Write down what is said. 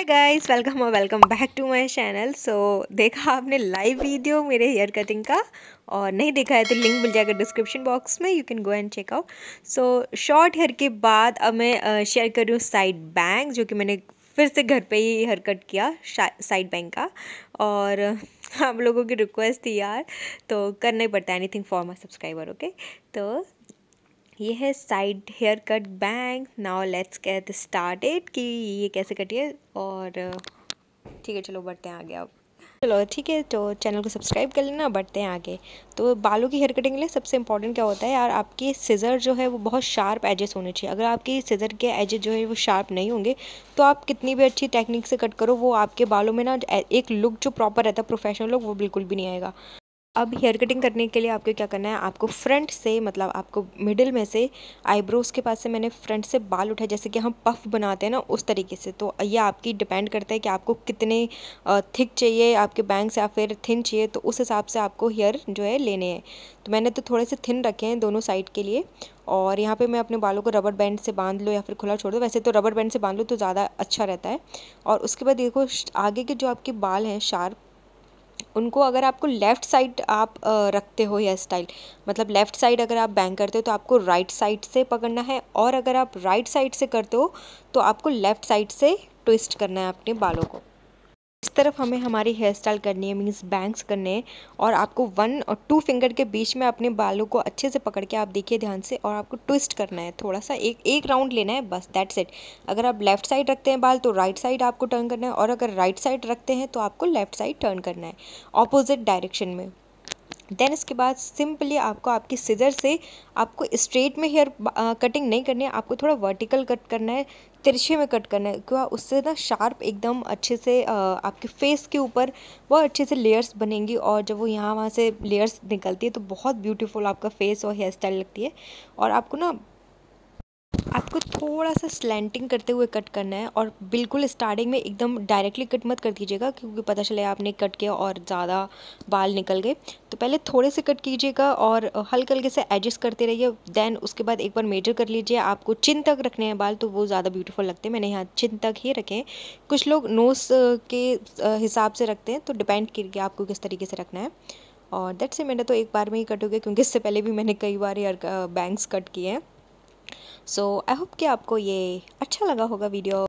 हाय guys welcome और welcome back to my channel so देखा आपने लाइव वीडियो मेरे हेयर कटिंग का और नहीं देखा है तो लिंक मिल जाएगा डिस्क्रिप्शन बॉक्स में you can go and check out so short hair के बाद अब मैं शेयर कर रही हूँ साइड बैंक जो कि मैंने फिर से घर पे ही हेयर कट किया साइड बैंक का और आप लोगों की रिक्वेस्ट थी यार तो करना ही पड़ता है any for my subscriber okay तो ये है side hair cut bang now let's get started कि ये कैसे कटिए और ठीक है चलो बढ़ते हैं आगे अब चलो ठीक है तो चैनल को सब्सक्राइब कर लेना बढ़ते हैं आगे तो बालों की हेयर कटिंग के लिए सबसे इंपॉर्टेंट क्या होता है यार आपके सीजर जो है वो बहुत शार्प एजेस होने चाहिए अगर आपके सीजर के एजेस जो है वो शार्प नहीं होंगे तो आप कितनी भी अच्छी टेक्निक से कट करो वो आपके बालों में ना एक लुक जो प्रॉपर रहता है प्रोफेशनल लुक वो बिल्कुल भी नहीं आएगा अब हेयर कटिंग करने के लिए आपको क्या करना है आपको फ्रंट से मतलब आपको मिडिल में से आईब्रोज़ के पास से मैंने फ्रंट से बाल उठाए जैसे कि हम पफ बनाते हैं ना उस तरीके से तो ये आपकी डिपेंड करता है कि आपको कितने थिक चाहिए आपके से या फिर थिन चाहिए तो उस हिसाब से आपको हेयर जो है लेने हैं तो मैंने तो थोड़े से थिन रखे हैं दोनों साइड के लिए और यहाँ पे मैं अपने बालों को रबर बैंड से बांध लूँ या फिर खुला छोड़ दो वैसे तो रबर बैंड से बांध लो तो ज़्यादा अच्छा रहता है और उसके बाद देखो आगे के जो आपके बाल हैं शार्प उनको अगर आपको लेफ़्ट साइड आप रखते हो हेयर स्टाइल मतलब लेफ़्ट साइड अगर आप बैंग करते हो तो आपको राइट right साइड से पकड़ना है और अगर आप राइट right साइड से करते हो तो आपको लेफ़्ट साइड से ट्विस्ट करना है अपने बालों को इस तरफ हमें हमारी हेयर स्टाइल करनी है मीन्स बैंग्स करने हैं और आपको वन और टू फिंगर के बीच में अपने बालों को अच्छे से पकड़ के आप देखिए ध्यान से और आपको ट्विस्ट करना है थोड़ा सा एक एक राउंड लेना है बस दैट्स इट अगर आप लेफ्ट साइड रखते हैं बाल तो राइट साइड आपको टर्न करना है और अगर राइट साइड रखते हैं तो आपको लेफ्ट साइड टर्न करना है ऑपोजिट डायरेक्शन में देन इसके बाद सिंपली आपको आपकी सिजर से आपको स्ट्रेट में हेयर कटिंग नहीं करनी है आपको थोड़ा वर्टिकल कट करना है तिरछे में कट करना है क्यों उससे ना शार्प एकदम अच्छे से आ, आपके फेस के ऊपर बहुत अच्छे से लेयर्स बनेंगी और जब वो यहाँ वहाँ से लेयर्स निकलती है तो बहुत ब्यूटीफुल आपका फेस और हेयर स्टाइल लगती है और आपको ना आपको थोड़ा सा स्लैंटिंग करते हुए कट करना है और बिल्कुल स्टार्टिंग में एकदम डायरेक्टली कट मत कर दीजिएगा क्योंकि पता चले आपने कट किया और ज़्यादा बाल निकल गए तो पहले थोड़े से कट कीजिएगा और हल्के हल्के से एडजस्ट करते रहिए देन उसके बाद एक बार मेजर कर लीजिए आपको चिन तक रखने हैं बाल तो वो ज़्यादा ब्यूटीफुल लगते हैं मैंने यहाँ चिन तक ही रखे हैं कुछ लोग नोज़ के हिसाब से रखते हैं तो डिपेंड करके आपको किस तरीके से रखना है और दैट से मेरा तो एक बार में ही कट हो गया क्योंकि इससे पहले भी मैंने कई बार यार बैंग्स कट किए हैं सो आई होप कि आपको ये अच्छा लगा होगा वीडियो